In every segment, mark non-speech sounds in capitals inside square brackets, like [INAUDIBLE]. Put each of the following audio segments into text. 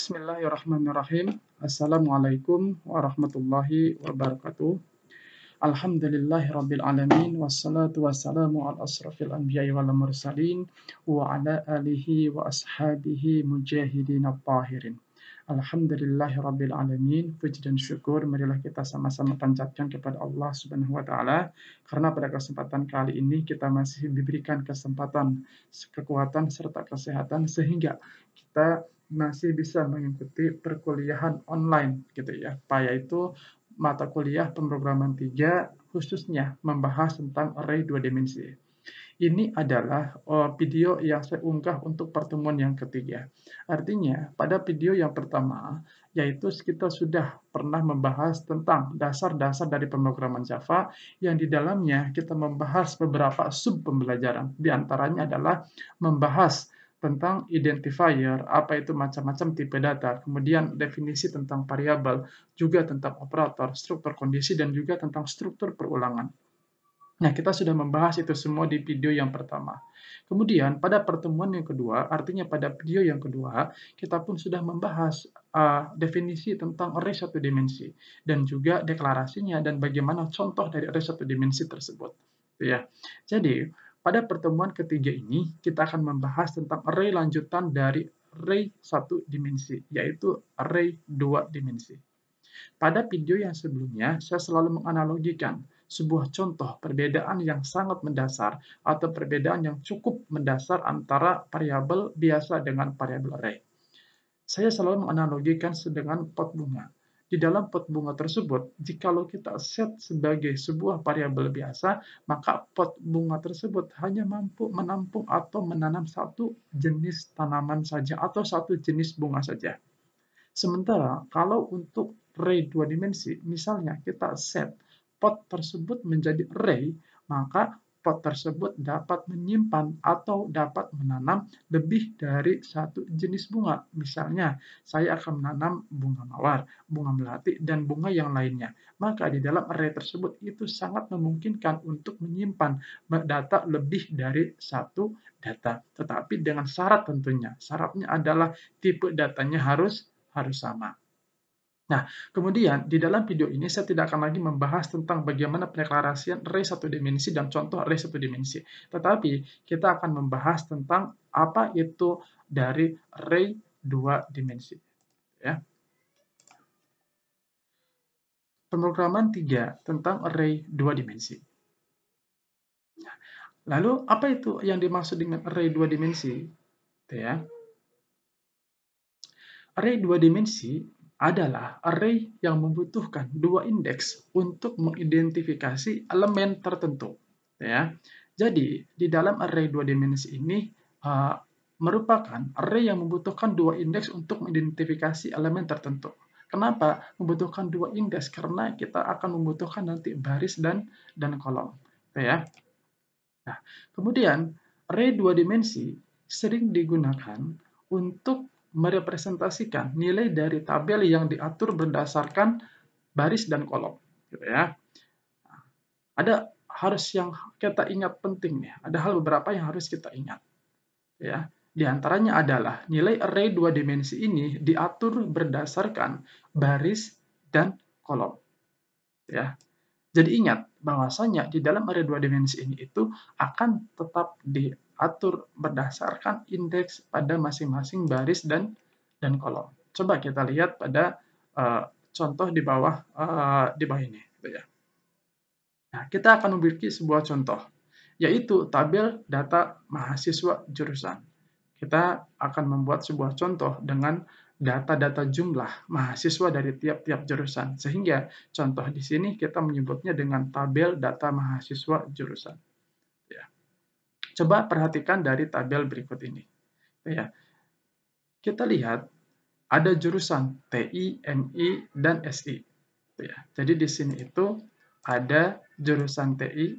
Bismillahirrahmanirrahim. Assalamualaikum warahmatullahi wabarakatuh. Alhamdulillahirabbil alamin wassalatu wassalamu al asrafil anbiya'i wal mursalin wa ala alihi wa ashabihi mujahidin tahirin Alhamdulillahirabbil alamin. Puji dan syukur marilah kita sama-sama panjatkan kepada Allah Subhanahu wa taala karena pada kesempatan kali ini kita masih diberikan kesempatan, kekuatan serta kesehatan sehingga kita masih bisa mengikuti perkuliahan online gitu ya. PAYA itu mata kuliah pemrograman 3 khususnya membahas tentang array dua dimensi. Ini adalah eh, video yang saya unggah untuk pertemuan yang ketiga. Artinya, pada video yang pertama, yaitu kita sudah pernah membahas tentang dasar-dasar dari pemrograman Java, yang di dalamnya kita membahas beberapa sub pembelajaran. Di antaranya adalah membahas tentang identifier, apa itu macam-macam tipe data, kemudian definisi tentang variabel, juga tentang operator, struktur kondisi, dan juga tentang struktur perulangan. Nah, kita sudah membahas itu semua di video yang pertama. Kemudian, pada pertemuan yang kedua, artinya pada video yang kedua, kita pun sudah membahas uh, definisi tentang array satu dimensi, dan juga deklarasinya, dan bagaimana contoh dari array satu dimensi tersebut. Ya. Jadi, pada pertemuan ketiga ini, kita akan membahas tentang array lanjutan dari array satu dimensi, yaitu array dua dimensi. Pada video yang sebelumnya, saya selalu menganalogikan sebuah contoh perbedaan yang sangat mendasar atau perbedaan yang cukup mendasar antara variabel biasa dengan variabel array. Saya selalu menganalogikan dengan pot bunga di dalam pot bunga tersebut, jikalau kita set sebagai sebuah variabel biasa, maka pot bunga tersebut hanya mampu menampung atau menanam satu jenis tanaman saja atau satu jenis bunga saja. Sementara kalau untuk ray dua dimensi, misalnya kita set pot tersebut menjadi ray, maka pot tersebut dapat menyimpan atau dapat menanam lebih dari satu jenis bunga. Misalnya, saya akan menanam bunga mawar, bunga melati, dan bunga yang lainnya. Maka di dalam array tersebut itu sangat memungkinkan untuk menyimpan data lebih dari satu data. Tetapi dengan syarat tentunya. Syaratnya adalah tipe datanya harus harus sama. Nah, kemudian di dalam video ini saya tidak akan lagi membahas tentang bagaimana pendeklarasian array satu dimensi dan contoh array satu dimensi. Tetapi kita akan membahas tentang apa itu dari array dua dimensi. Ya. Pemrograman 3 tentang array dua dimensi. Nah, lalu apa itu yang dimaksud dengan array dua dimensi? Ya. Array dua dimensi adalah array yang membutuhkan dua indeks untuk mengidentifikasi elemen tertentu. Ya. Jadi, di dalam array dua dimensi ini uh, merupakan array yang membutuhkan dua indeks untuk mengidentifikasi elemen tertentu. Kenapa membutuhkan dua indeks? Karena kita akan membutuhkan nanti baris dan dan kolom. Ya. Nah, kemudian, array dua dimensi sering digunakan untuk merepresentasikan nilai dari tabel yang diatur berdasarkan baris dan kolom. Gitu ya. Ada harus yang kita ingat penting nih. Ada hal beberapa yang harus kita ingat. Gitu ya. Di antaranya adalah nilai array dua dimensi ini diatur berdasarkan baris dan kolom. Gitu ya. Jadi ingat bahwasanya di dalam array dua dimensi ini itu akan tetap di atur berdasarkan indeks pada masing-masing baris dan dan kolom. Coba kita lihat pada uh, contoh di bawah uh, di bawah ini, gitu ya. Nah, kita akan memiliki sebuah contoh, yaitu tabel data mahasiswa jurusan. Kita akan membuat sebuah contoh dengan data-data jumlah mahasiswa dari tiap-tiap jurusan. Sehingga contoh di sini kita menyebutnya dengan tabel data mahasiswa jurusan. Coba perhatikan dari tabel berikut ini. Gitu ya. Kita lihat ada jurusan TI, MI, dan SI. Gitu ya. Jadi di sini itu ada jurusan TI,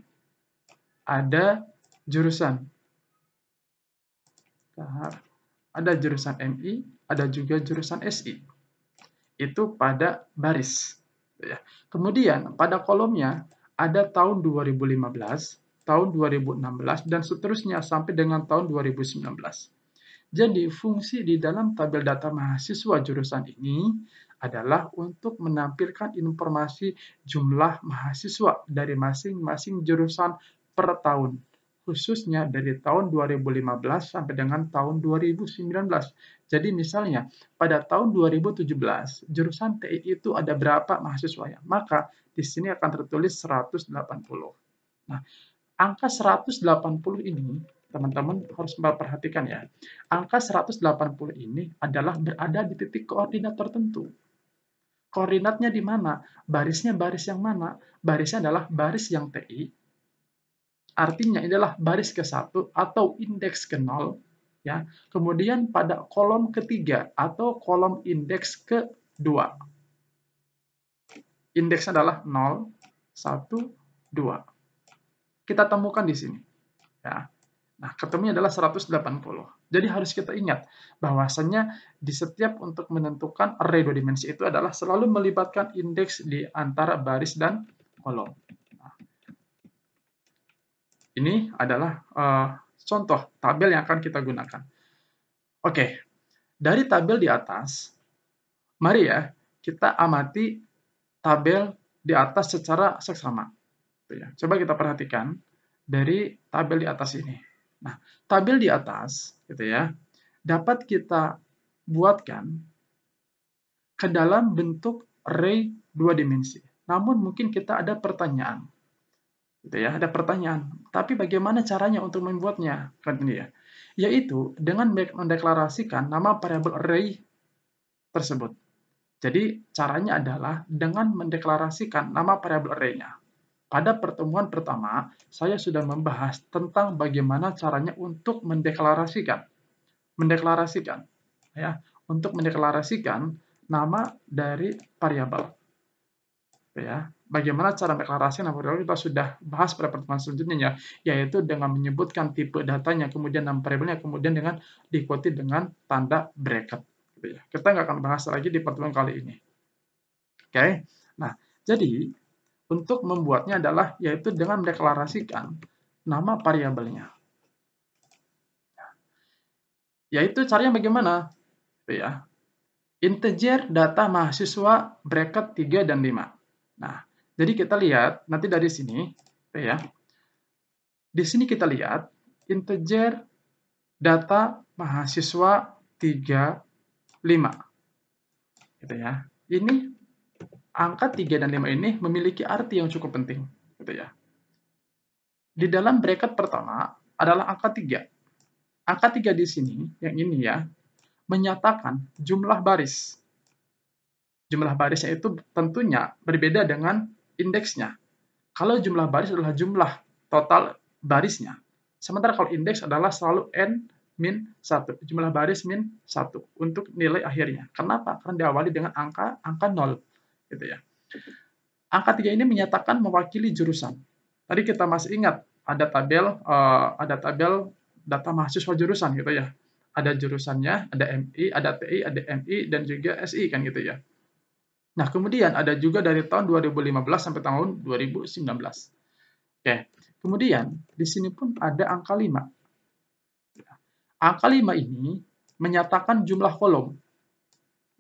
ada jurusan ada jurusan MI, ada juga jurusan SI. Itu pada baris. Gitu ya. Kemudian pada kolomnya ada tahun 2015, tahun 2016, dan seterusnya sampai dengan tahun 2019. Jadi, fungsi di dalam tabel data mahasiswa jurusan ini adalah untuk menampilkan informasi jumlah mahasiswa dari masing-masing jurusan per tahun, khususnya dari tahun 2015 sampai dengan tahun 2019. Jadi misalnya, pada tahun 2017, jurusan TI itu ada berapa mahasiswa ya? Maka di sini akan tertulis 180. Nah, angka 180 ini, teman-teman harus perhatikan ya. Angka 180 ini adalah berada di titik koordinat tertentu. Koordinatnya di mana? Barisnya baris yang mana? Barisnya adalah baris yang TI. Artinya ini adalah baris ke-1 atau indeks ke-0. Ya. Kemudian pada kolom ketiga atau kolom indeks ke-2. Indeksnya adalah 0, 1, 2 kita temukan di sini. Ya. Nah, ketemunya adalah 180. Jadi harus kita ingat bahwasannya di setiap untuk menentukan array dua dimensi itu adalah selalu melibatkan indeks di antara baris dan kolom. Nah, ini adalah uh, contoh tabel yang akan kita gunakan. Oke, dari tabel di atas, mari ya kita amati tabel di atas secara seksama. Gitu ya. Coba kita perhatikan dari tabel di atas ini. Nah, tabel di atas gitu ya, dapat kita buatkan ke dalam bentuk array dua dimensi. Namun mungkin kita ada pertanyaan. Gitu ya, ada pertanyaan. Tapi bagaimana caranya untuk membuatnya? Kan ini ya. Yaitu dengan mendeklarasikan nama variabel array tersebut. Jadi caranya adalah dengan mendeklarasikan nama variabel array-nya. Pada pertemuan pertama, saya sudah membahas tentang bagaimana caranya untuk mendeklarasikan. Mendeklarasikan, ya, untuk mendeklarasikan nama dari variabel. Ya, bagaimana cara deklarasi nama variabel kita sudah bahas pada pertemuan selanjutnya ya, yaitu dengan menyebutkan tipe datanya, kemudian nama variabelnya, kemudian dengan diikuti dengan tanda bracket. Gitu ya. Kita nggak akan bahas lagi di pertemuan kali ini. Oke, nah jadi untuk membuatnya adalah yaitu dengan mendeklarasikan nama variabelnya. Yaitu caranya bagaimana? Itu ya. Integer data mahasiswa bracket 3 dan 5. Nah, jadi kita lihat nanti dari sini, itu ya. Di sini kita lihat integer data mahasiswa 3 5. Gitu ya. Ini angka 3 dan 5 ini memiliki arti yang cukup penting, gitu ya. Di dalam bracket pertama adalah angka 3. Angka 3 di sini, yang ini ya, menyatakan jumlah baris. Jumlah barisnya itu tentunya berbeda dengan indeksnya. Kalau jumlah baris adalah jumlah total barisnya. Sementara kalau indeks adalah selalu n min 1, jumlah baris min 1 untuk nilai akhirnya. Kenapa? Karena diawali dengan angka angka 0 gitu ya. Angka 3 ini menyatakan mewakili jurusan. Tadi kita masih ingat ada tabel uh, ada tabel data mahasiswa jurusan gitu ya. Ada jurusannya, ada MI, ada TI, ada MI dan juga SI kan gitu ya. Nah, kemudian ada juga dari tahun 2015 sampai tahun 2019. Oke. Kemudian di sini pun ada angka 5. Angka 5 ini menyatakan jumlah kolom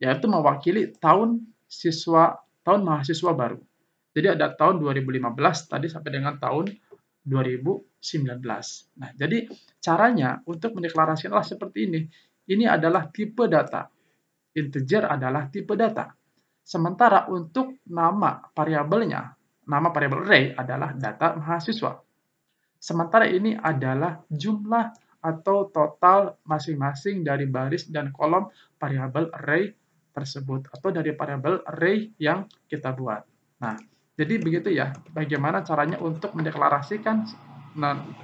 yaitu mewakili tahun siswa tahun mahasiswa baru. Jadi ada tahun 2015 tadi sampai dengan tahun 2019. Nah, jadi caranya untuk mendeklarasikan adalah seperti ini. Ini adalah tipe data. Integer adalah tipe data. Sementara untuk nama variabelnya, nama variabel array adalah data mahasiswa. Sementara ini adalah jumlah atau total masing-masing dari baris dan kolom variabel array tersebut atau dari variabel array yang kita buat. Nah, jadi begitu ya bagaimana caranya untuk mendeklarasikan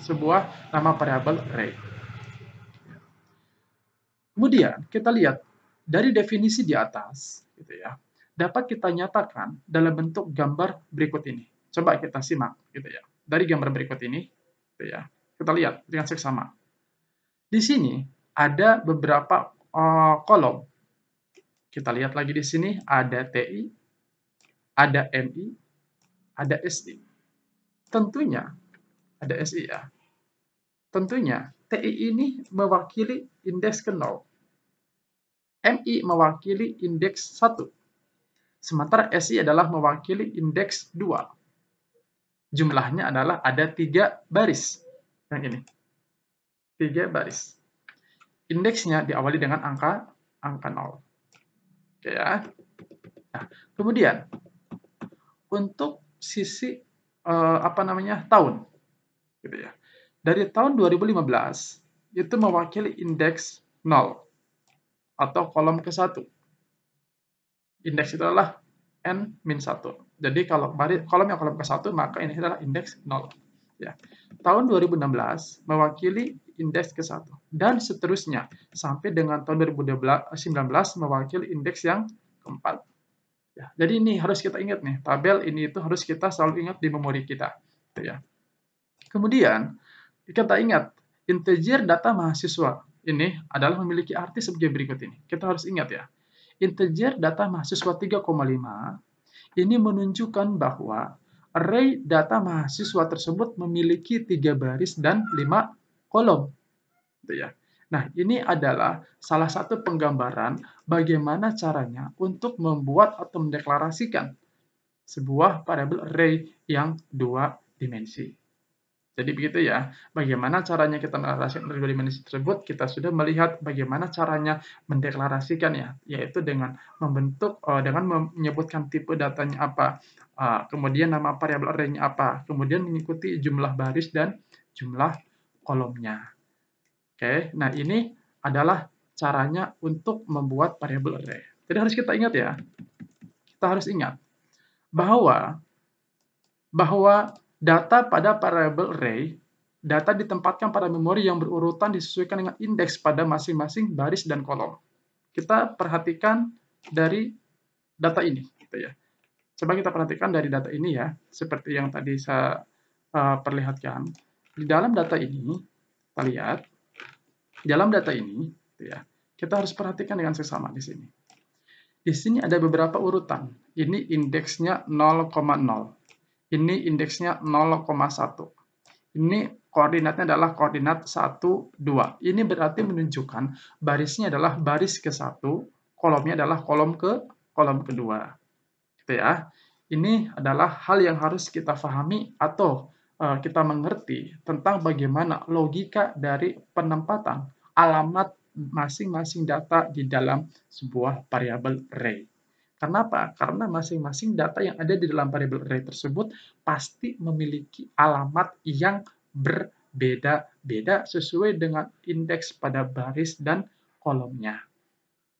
sebuah nama variabel array. Kemudian kita lihat dari definisi di atas gitu ya. Dapat kita nyatakan dalam bentuk gambar berikut ini. Coba kita simak gitu ya. Dari gambar berikut ini gitu ya. Kita lihat dengan seksama. Di sini ada beberapa uh, kolom kita lihat lagi di sini, ada TI, ada MI, ada SI. Tentunya, ada SI ya. Tentunya, TI ini mewakili indeks ke 0. MI mewakili indeks 1. Sementara SI adalah mewakili indeks 2. Jumlahnya adalah ada 3 baris. Yang ini. 3 baris. Indeksnya diawali dengan angka angka 0. Gitu ya. Nah, kemudian untuk sisi eh, apa namanya tahun, gitu ya. Dari tahun 2015 itu mewakili indeks 0 atau kolom ke-1. Indeks itu adalah n min 1. Jadi kalau kolom yang kolom ke-1 maka ini adalah indeks 0. Ya. Tahun 2016 mewakili indeks ke-1 dan seterusnya sampai dengan tahun 2019 mewakili indeks yang keempat. Ya, jadi ini harus kita ingat nih, tabel ini itu harus kita selalu ingat di memori kita. Gitu ya. Kemudian, kita ingat, integer data mahasiswa ini adalah memiliki arti sebagai berikut ini. Kita harus ingat ya. Integer data mahasiswa 3,5 ini menunjukkan bahwa array data mahasiswa tersebut memiliki tiga baris dan lima kolom. Gitu ya. Nah, ini adalah salah satu penggambaran bagaimana caranya untuk membuat atau mendeklarasikan sebuah variabel array yang dua dimensi. Jadi begitu ya, bagaimana caranya kita mendeklarasikan dua dimensi tersebut, kita sudah melihat bagaimana caranya mendeklarasikan ya, yaitu dengan membentuk, eh, dengan menyebutkan tipe datanya apa, eh, kemudian nama variabel arraynya apa, kemudian mengikuti jumlah baris dan jumlah kolomnya. Oke, nah ini adalah caranya untuk membuat variabel array. Jadi harus kita ingat ya, kita harus ingat bahwa bahwa data pada variable array, data ditempatkan pada memori yang berurutan disesuaikan dengan indeks pada masing-masing baris dan kolom. Kita perhatikan dari data ini, gitu ya. Coba kita perhatikan dari data ini ya, seperti yang tadi saya uh, perlihatkan di dalam data ini, kita lihat, di dalam data ini, gitu ya, kita harus perhatikan dengan sesama di sini. Di sini ada beberapa urutan. Ini indeksnya 0,0. Ini indeksnya 0,1. Ini koordinatnya adalah koordinat 1, 2. Ini berarti menunjukkan barisnya adalah baris ke-1, kolomnya adalah kolom ke kolom kedua. Gitu ya. Ini adalah hal yang harus kita pahami atau Eh, kita mengerti tentang bagaimana logika dari penempatan alamat masing-masing data di dalam sebuah variabel array. Kenapa? Karena masing-masing data yang ada di dalam variabel array tersebut pasti memiliki alamat yang berbeda-beda sesuai dengan indeks pada baris dan kolomnya.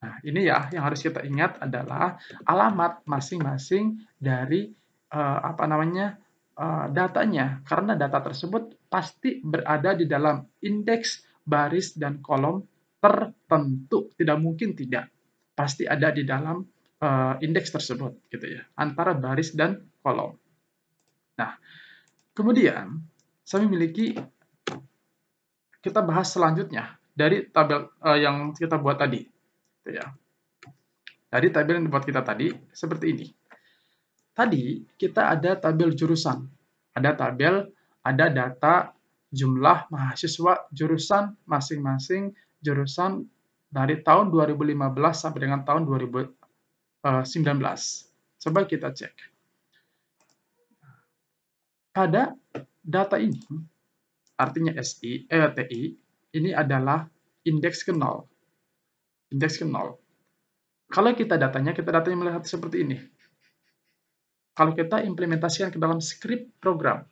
Nah, ini ya yang harus kita ingat adalah alamat masing-masing dari uh, apa namanya? Eh, datanya karena data tersebut pasti berada di dalam indeks baris dan kolom tertentu tidak mungkin tidak pasti ada di dalam uh, indeks tersebut gitu ya antara baris dan kolom nah kemudian saya memiliki kita bahas selanjutnya dari tabel uh, yang kita buat tadi gitu ya dari tabel yang dibuat kita tadi seperti ini tadi kita ada tabel jurusan. Ada tabel, ada data jumlah mahasiswa jurusan masing-masing jurusan dari tahun 2015 sampai dengan tahun 2019. Eh, Coba kita cek. Pada data ini, artinya SI, eh, ini adalah indeks ke nol. Indeks ke nol. Kalau kita datanya, kita datanya melihat seperti ini kalau kita implementasikan ke dalam script program,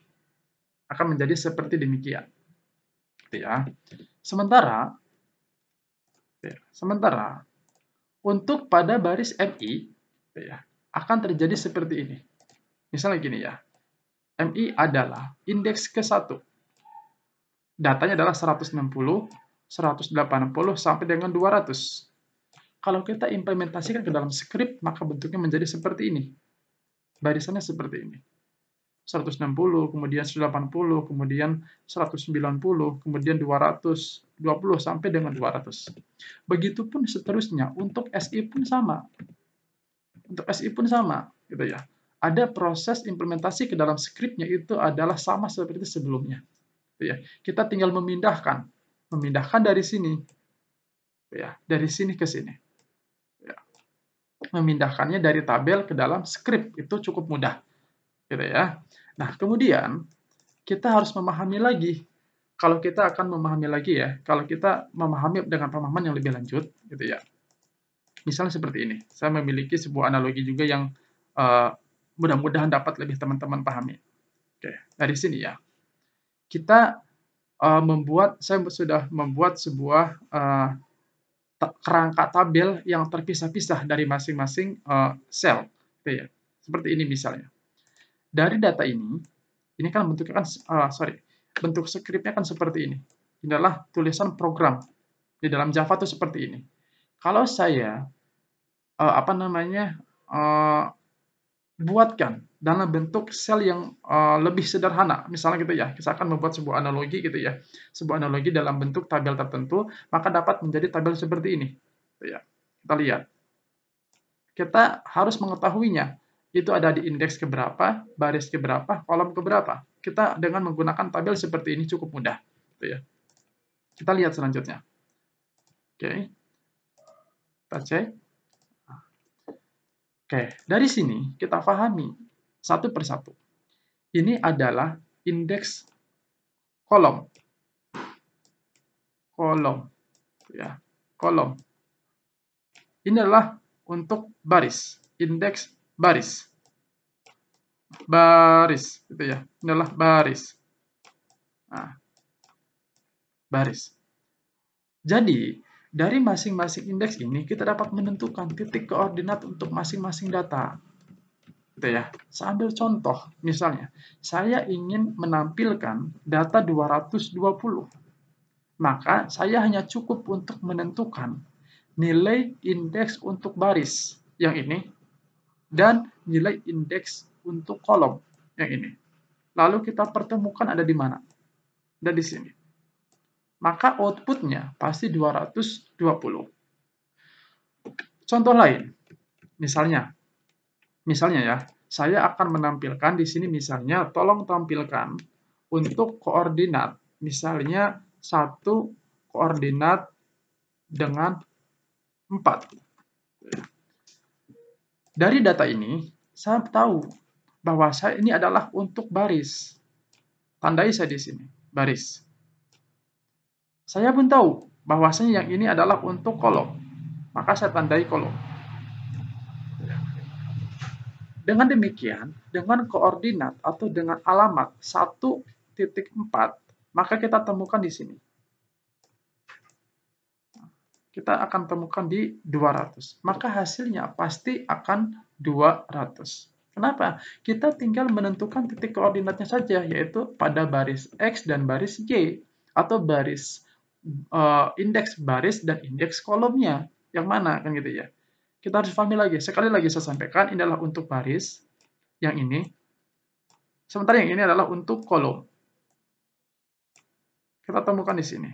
akan menjadi seperti demikian. Gitu ya. Sementara, gitu ya, sementara untuk pada baris MI, gitu ya, akan terjadi seperti ini. Misalnya gini ya, MI adalah indeks ke-1. Datanya adalah 160, 180, sampai dengan 200. Kalau kita implementasikan ke dalam script, maka bentuknya menjadi seperti ini barisannya seperti ini. 160, kemudian 180, kemudian 190, kemudian 220 sampai dengan 200. Begitupun seterusnya untuk SI pun sama. Untuk SI pun sama, gitu ya. Ada proses implementasi ke dalam skripnya itu adalah sama seperti sebelumnya. Gitu ya. Kita tinggal memindahkan, memindahkan dari sini, gitu ya, dari sini ke sini memindahkannya dari tabel ke dalam script itu cukup mudah gitu ya nah kemudian kita harus memahami lagi kalau kita akan memahami lagi ya kalau kita memahami dengan pemahaman yang lebih lanjut gitu ya misalnya seperti ini saya memiliki sebuah analogi juga yang uh, mudah-mudahan dapat lebih teman-teman pahami oke nah, dari sini ya kita uh, membuat saya sudah membuat sebuah uh, kerangka tabel yang terpisah-pisah dari masing-masing uh, sel. ya. Seperti ini misalnya. Dari data ini, ini kan bentuknya kan, uh, sorry, bentuk scriptnya kan seperti ini. Ini adalah tulisan program. Di dalam Java itu seperti ini. Kalau saya, uh, apa namanya, uh, buatkan dalam bentuk sel yang uh, lebih sederhana. Misalnya gitu ya, kita akan membuat sebuah analogi gitu ya. Sebuah analogi dalam bentuk tabel tertentu, maka dapat menjadi tabel seperti ini. Gitu ya. Kita lihat. Kita harus mengetahuinya. Itu ada di indeks keberapa, baris keberapa, kolom keberapa. Kita dengan menggunakan tabel seperti ini cukup mudah. Gitu ya. Kita lihat selanjutnya. Oke. Okay. Kita cek. Oke, dari sini kita pahami satu persatu. Ini adalah indeks kolom. Kolom. Ya, kolom. Ini adalah untuk baris, indeks baris. Baris, gitu ya. Ini adalah baris. Nah, baris. Jadi, dari masing-masing indeks ini kita dapat menentukan titik koordinat untuk masing-masing data. Gitu ya. Saya ambil contoh misalnya, saya ingin menampilkan data 220. Maka saya hanya cukup untuk menentukan nilai indeks untuk baris yang ini dan nilai indeks untuk kolom yang ini. Lalu kita pertemukan ada di mana? Ada di sini maka outputnya pasti 220. Contoh lain, misalnya, misalnya ya, saya akan menampilkan di sini misalnya tolong tampilkan untuk koordinat, misalnya satu koordinat dengan 4. Dari data ini, saya tahu bahwa saya ini adalah untuk baris. Tandai saya di sini, baris. Saya pun tahu bahwasanya yang ini adalah untuk kolom. Maka saya tandai kolom. Dengan demikian, dengan koordinat atau dengan alamat 1.4, maka kita temukan di sini. Kita akan temukan di 200. Maka hasilnya pasti akan 200. Kenapa? Kita tinggal menentukan titik koordinatnya saja, yaitu pada baris X dan baris Y, atau baris uh, indeks baris dan indeks kolomnya yang mana kan gitu ya. Kita harus pahami lagi. Sekali lagi saya sampaikan ini adalah untuk baris yang ini. Sementara yang ini adalah untuk kolom. Kita temukan di sini.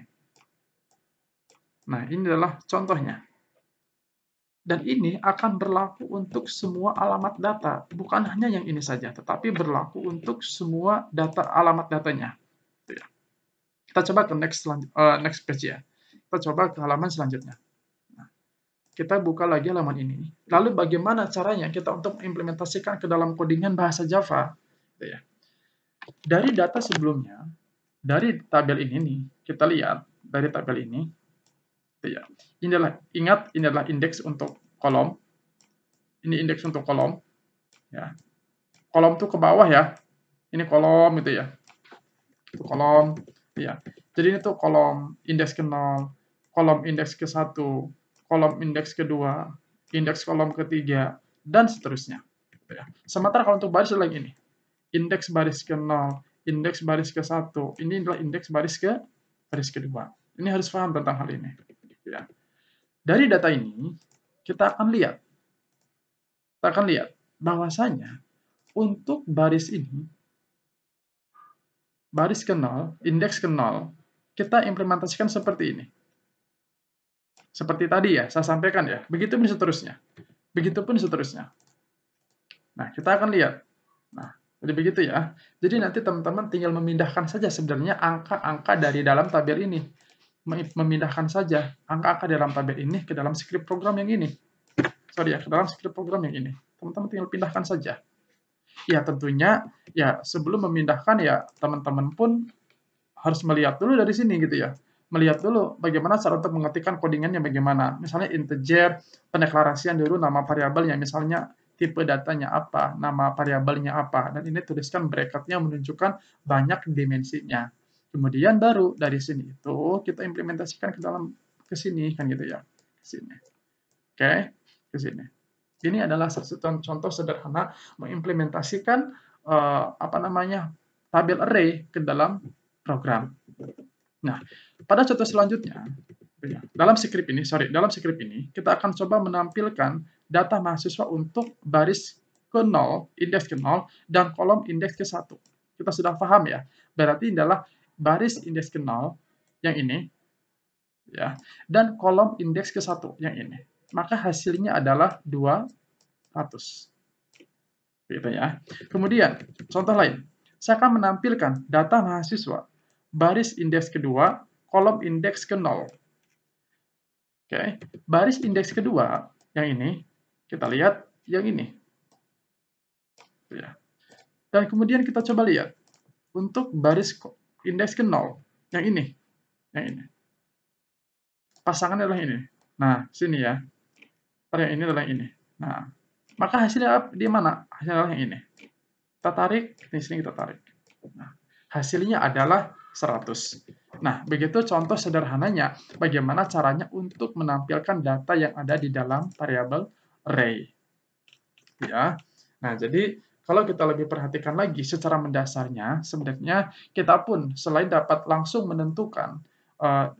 Nah, ini adalah contohnya. Dan ini akan berlaku untuk semua alamat data, bukan hanya yang ini saja, tetapi berlaku untuk semua data alamat datanya. Kita coba ke next, uh, next page ya. Kita coba ke halaman selanjutnya. Nah, kita buka lagi halaman ini. Lalu bagaimana caranya kita untuk implementasikan ke dalam codingan bahasa Java? Gitu ya. Dari data sebelumnya, dari tabel ini nih, kita lihat dari tabel ini, gitu ya. Inilah ingat ini indeks untuk kolom. Ini indeks untuk kolom, ya. Kolom tuh ke bawah ya. Ini kolom itu ya. kolom, ya jadi ini tuh kolom indeks ke 0 kolom indeks ke 1 kolom indeks ke 2 indeks kolom ke 3 dan seterusnya ya. sementara kalau untuk baris lagi ini indeks baris ke 0 indeks baris ke 1 ini adalah indeks baris ke baris ke-2. ini harus paham tentang hal ini ya dari data ini kita akan lihat kita akan lihat bahwasanya untuk baris ini baris ke nol, indeks ke nol, kita implementasikan seperti ini. Seperti tadi ya, saya sampaikan ya. Begitu pun seterusnya. Begitu pun seterusnya. Nah, kita akan lihat. Nah, jadi begitu ya. Jadi nanti teman-teman tinggal memindahkan saja sebenarnya angka-angka dari dalam tabel ini. Memindahkan saja angka-angka dalam tabel ini ke dalam script program yang ini. Sorry ya, ke dalam script program yang ini. Teman-teman tinggal pindahkan saja. Ya tentunya ya sebelum memindahkan ya teman-teman pun harus melihat dulu dari sini gitu ya. Melihat dulu bagaimana cara untuk mengetikkan codingannya bagaimana. Misalnya integer, pendeklarasian dulu nama variabelnya misalnya tipe datanya apa, nama variabelnya apa, dan ini tuliskan bracketnya menunjukkan banyak dimensinya. Kemudian baru dari sini itu kita implementasikan ke dalam ke sini kan gitu ya, ke sini. Oke, okay? ke sini. Ini adalah satu contoh sederhana mengimplementasikan uh, apa namanya tabel array ke dalam program. Nah, pada contoh selanjutnya, ya, dalam skrip ini, sorry, dalam skrip ini kita akan coba menampilkan data mahasiswa untuk baris ke 0, indeks ke 0, dan kolom indeks ke 1. Kita sudah paham ya, berarti adalah baris indeks ke 0 yang ini, ya, dan kolom indeks ke 1 yang ini maka hasilnya adalah 200. Gitu ya. Kemudian, contoh lain. Saya akan menampilkan data mahasiswa, baris indeks kedua, kolom indeks ke 0. Oke, baris indeks kedua yang ini kita lihat yang ini. Gitu ya. Dan kemudian kita coba lihat untuk baris indeks ke 0 yang ini, yang ini. pasangannya adalah ini. Nah, sini ya tarik yang ini, adalah yang ini. Nah, maka hasilnya di mana? Hasilnya adalah yang ini. Kita tarik, di sini kita tarik. Nah, hasilnya adalah 100. Nah, begitu contoh sederhananya bagaimana caranya untuk menampilkan data yang ada di dalam variabel array. Ya. Nah, jadi kalau kita lebih perhatikan lagi secara mendasarnya, sebenarnya kita pun selain dapat langsung menentukan uh,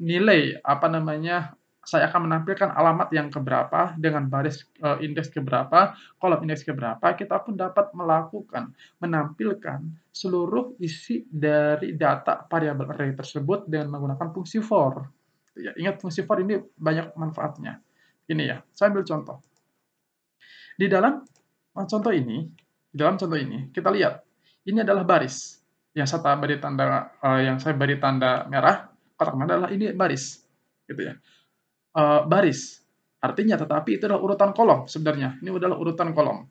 nilai apa namanya saya akan menampilkan alamat yang keberapa dengan baris e, indeks keberapa, kolom indeks keberapa, kita pun dapat melakukan menampilkan seluruh isi dari data variabel array tersebut dengan menggunakan fungsi for. Ya, ingat fungsi for ini banyak manfaatnya. Ini ya, saya ambil contoh. Di dalam contoh ini, di dalam contoh ini, kita lihat ini adalah baris yang saya beri tanda uh, yang saya beri tanda merah kotak adalah ini baris gitu ya uh, baris. Artinya tetapi itu adalah urutan kolom sebenarnya. Ini adalah urutan kolom.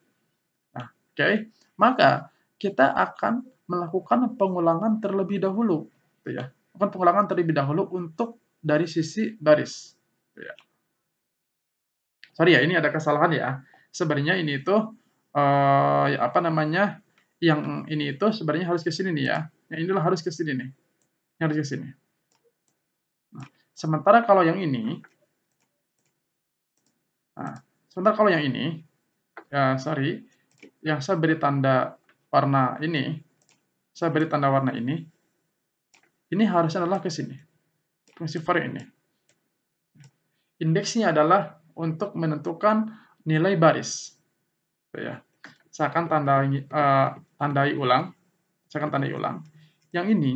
Nah, oke. Okay. Maka kita akan melakukan pengulangan terlebih dahulu, gitu ya. Akan pengulangan terlebih dahulu untuk dari sisi baris. Gitu ya. Sorry ya, ini ada kesalahan ya. Sebenarnya ini itu uh, eh, ya apa namanya? Yang ini itu sebenarnya harus ke sini nih ya. Yang nah, inilah harus ke sini nih. Yang harus ke sini. Nah, sementara kalau yang ini Nah, sementara kalau yang ini, ya sorry, yang saya beri tanda warna ini, saya beri tanda warna ini, ini harusnya adalah ke sini, fungsi for ini. Indeksnya adalah untuk menentukan nilai baris. Ya. Saya akan tandai, uh, tandai ulang. Saya akan tandai ulang. Yang ini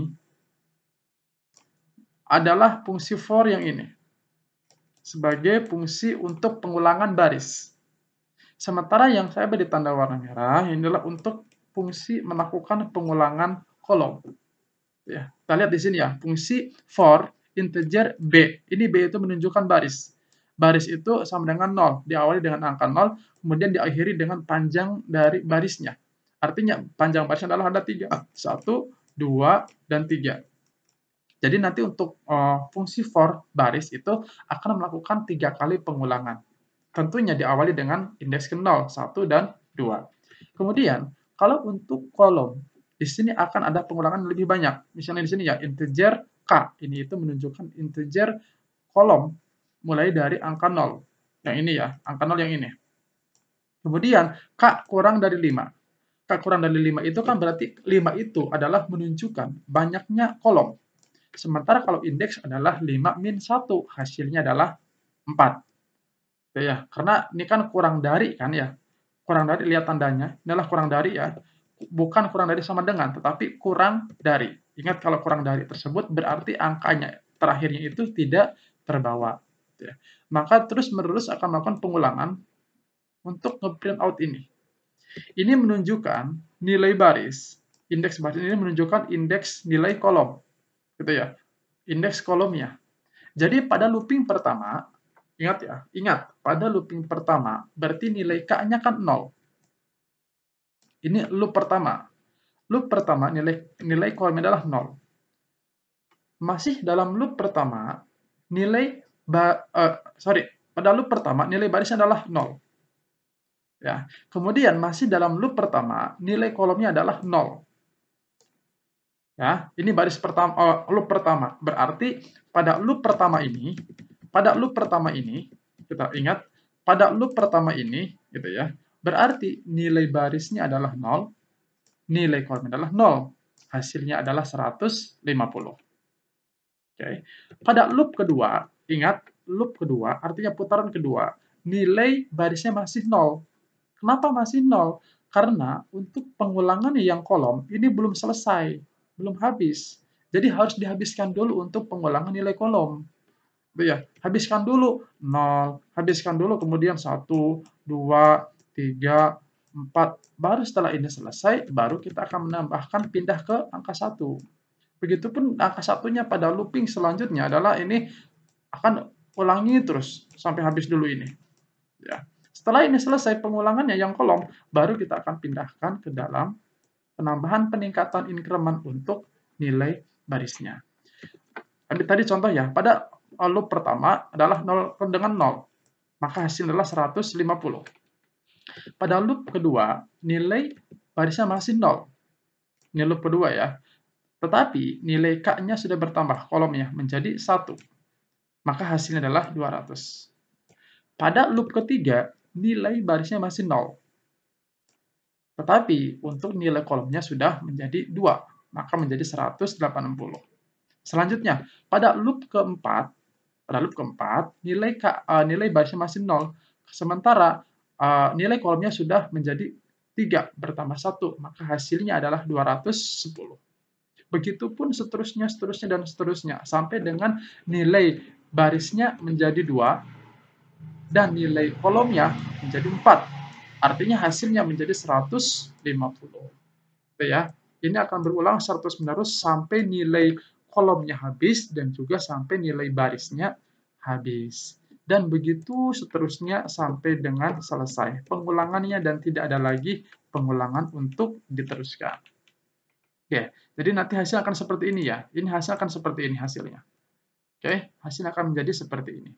adalah fungsi for yang ini sebagai fungsi untuk pengulangan baris. Sementara yang saya beri tanda warna merah ini untuk fungsi melakukan pengulangan kolom. Ya, kita lihat di sini ya, fungsi for integer b. Ini b itu menunjukkan baris. Baris itu sama dengan 0, diawali dengan angka 0, kemudian diakhiri dengan panjang dari barisnya. Artinya panjang barisnya adalah ada 3, 1, 2, dan 3. Jadi nanti untuk uh, fungsi for baris itu akan melakukan tiga kali pengulangan. Tentunya diawali dengan indeks ke 0, 1, dan 2. Kemudian, kalau untuk kolom, di sini akan ada pengulangan lebih banyak. Misalnya di sini ya, integer K. Ini itu menunjukkan integer kolom mulai dari angka 0. Yang ini ya, angka 0 yang ini. Kemudian, K kurang dari 5. K kurang dari 5 itu kan berarti 5 itu adalah menunjukkan banyaknya kolom. Sementara kalau indeks adalah 5 min 1, hasilnya adalah 4. Oke ya, karena ini kan kurang dari kan ya. Kurang dari, lihat tandanya, Ini adalah kurang dari ya. Bukan kurang dari sama dengan, tetapi kurang dari. Ingat kalau kurang dari tersebut berarti angkanya terakhirnya itu tidak terbawa. Gitu ya. Maka terus-menerus akan melakukan pengulangan untuk nge-print out ini. Ini menunjukkan nilai baris. Indeks baris ini menunjukkan indeks nilai kolom gitu ya indeks kolomnya jadi pada looping pertama ingat ya ingat pada looping pertama berarti nilai k-nya kan nol ini loop pertama loop pertama nilai nilai kolomnya adalah nol masih dalam loop pertama nilai ba, uh, sorry pada loop pertama nilai barisnya adalah nol ya kemudian masih dalam loop pertama nilai kolomnya adalah nol Ya, ini baris pertama uh, loop pertama. Berarti pada loop pertama ini, pada loop pertama ini kita ingat pada loop pertama ini gitu ya. Berarti nilai barisnya adalah nol, nilai kolom adalah nol, Hasilnya adalah 150. Oke. Okay. Pada loop kedua, ingat loop kedua artinya putaran kedua, nilai barisnya masih nol. Kenapa masih nol? Karena untuk pengulangan yang kolom ini belum selesai belum habis. Jadi harus dihabiskan dulu untuk pengulangan nilai kolom. Ya, habiskan dulu 0, habiskan dulu kemudian 1, 2, 3, 4. Baru setelah ini selesai, baru kita akan menambahkan pindah ke angka 1. Begitupun angka satunya pada looping selanjutnya adalah ini akan ulangi terus sampai habis dulu ini. Ya. Setelah ini selesai pengulangannya yang kolom, baru kita akan pindahkan ke dalam penambahan peningkatan increment untuk nilai barisnya. Ambil tadi contoh ya, pada loop pertama adalah 0 dengan 0, maka hasil adalah 150. Pada loop kedua, nilai barisnya masih 0. Ini loop kedua ya. Tetapi nilai K-nya sudah bertambah kolomnya menjadi 1. Maka hasilnya adalah 200. Pada loop ketiga, nilai barisnya masih 0. Tetapi untuk nilai kolomnya sudah menjadi 2, maka menjadi 180. Selanjutnya, pada loop keempat, pada loop keempat, nilai K, uh, nilai barisnya masih 0, sementara uh, nilai kolomnya sudah menjadi 3 bertambah 1, maka hasilnya adalah 210. Begitupun seterusnya, seterusnya, dan seterusnya, sampai dengan nilai barisnya menjadi 2, dan nilai kolomnya menjadi 4. Artinya hasilnya menjadi 150. Gitu ya. Ini akan berulang terus-menerus sampai nilai kolomnya habis dan juga sampai nilai barisnya habis. Dan begitu seterusnya sampai dengan selesai pengulangannya dan tidak ada lagi pengulangan untuk diteruskan. Oke, jadi nanti hasil akan seperti ini ya. Ini hasil akan seperti ini hasilnya. Oke, hasil akan menjadi seperti ini.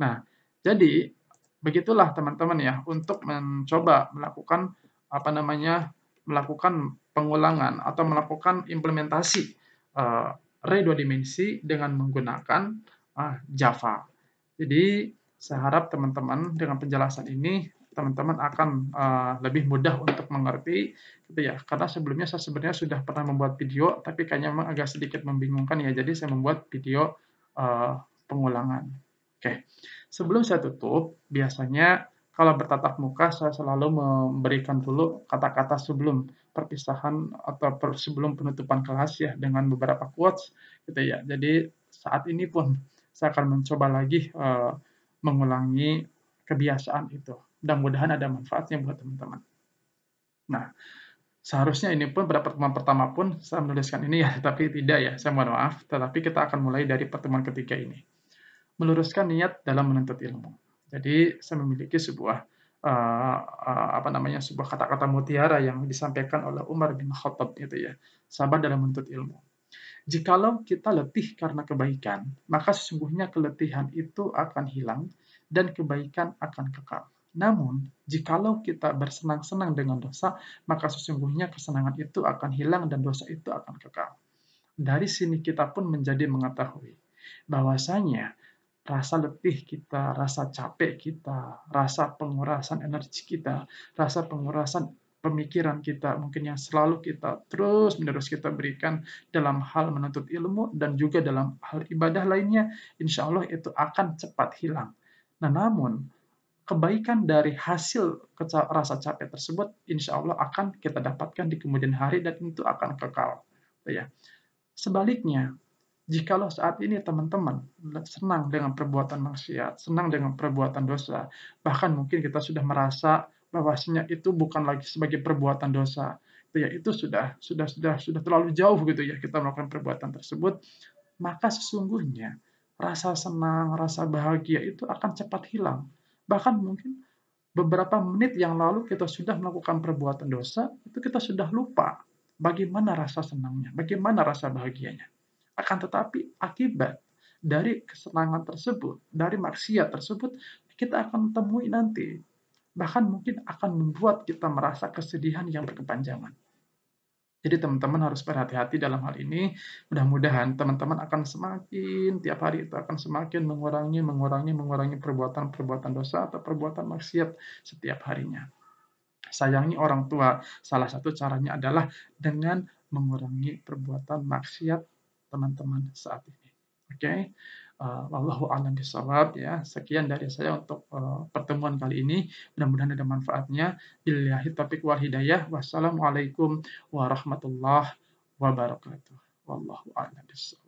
Nah, jadi begitulah teman-teman ya untuk mencoba melakukan apa namanya melakukan pengulangan atau melakukan implementasi uh, eh, Ray dua dimensi dengan menggunakan uh, Java. Jadi saya harap teman-teman dengan penjelasan ini teman-teman akan uh, lebih mudah untuk mengerti gitu ya karena sebelumnya saya sebenarnya sudah pernah membuat video tapi kayaknya memang agak sedikit membingungkan ya jadi saya membuat video uh, pengulangan Oke, sebelum saya tutup, biasanya kalau bertatap muka saya selalu memberikan dulu kata-kata sebelum perpisahan atau per, sebelum penutupan kelas ya dengan beberapa quotes gitu ya. Jadi saat ini pun saya akan mencoba lagi uh, mengulangi kebiasaan itu. Mudah-mudahan ada manfaatnya buat teman-teman. Nah, seharusnya ini pun pada pertemuan pertama pun saya menuliskan ini ya, [LAUGHS] tapi tidak ya. Saya mohon maaf, tetapi kita akan mulai dari pertemuan ketiga ini meluruskan niat dalam menuntut ilmu. Jadi saya memiliki sebuah uh, uh, apa namanya sebuah kata-kata mutiara yang disampaikan oleh Umar bin Khattab itu ya sabar dalam menuntut ilmu. Jikalau kita letih karena kebaikan, maka sesungguhnya keletihan itu akan hilang dan kebaikan akan kekal. Namun, jikalau kita bersenang-senang dengan dosa, maka sesungguhnya kesenangan itu akan hilang dan dosa itu akan kekal. Dari sini kita pun menjadi mengetahui bahwasanya rasa letih kita, rasa capek kita, rasa pengurasan energi kita, rasa pengurasan pemikiran kita, mungkin yang selalu kita terus menerus kita berikan dalam hal menuntut ilmu dan juga dalam hal ibadah lainnya, insya Allah itu akan cepat hilang. Nah, namun kebaikan dari hasil rasa capek tersebut, insya Allah akan kita dapatkan di kemudian hari dan itu akan kekal. Ya. Sebaliknya, Jikalau saat ini teman-teman senang dengan perbuatan maksiat, senang dengan perbuatan dosa, bahkan mungkin kita sudah merasa bahwasanya itu bukan lagi sebagai perbuatan dosa, gitu ya itu sudah sudah sudah sudah terlalu jauh gitu ya kita melakukan perbuatan tersebut maka sesungguhnya rasa senang rasa bahagia itu akan cepat hilang bahkan mungkin beberapa menit yang lalu kita sudah melakukan perbuatan dosa itu kita sudah lupa bagaimana rasa senangnya bagaimana rasa bahagianya akan tetapi akibat dari kesenangan tersebut, dari maksiat tersebut, kita akan temui nanti. Bahkan mungkin akan membuat kita merasa kesedihan yang berkepanjangan. Jadi teman-teman harus berhati-hati dalam hal ini. Mudah-mudahan teman-teman akan semakin, tiap hari itu akan semakin mengurangi, mengurangi, mengurangi perbuatan-perbuatan dosa atau perbuatan maksiat setiap harinya. Sayangi orang tua, salah satu caranya adalah dengan mengurangi perbuatan maksiat teman-teman saat ini. Oke, okay? uh, eh, wallahu alam bishawab ya. Sekian dari saya untuk uh, pertemuan kali ini. Mudah-mudahan ada manfaatnya. Billahi taufiq wal hidayah. Wassalamualaikum warahmatullahi wabarakatuh. Wallahu alam bishawab.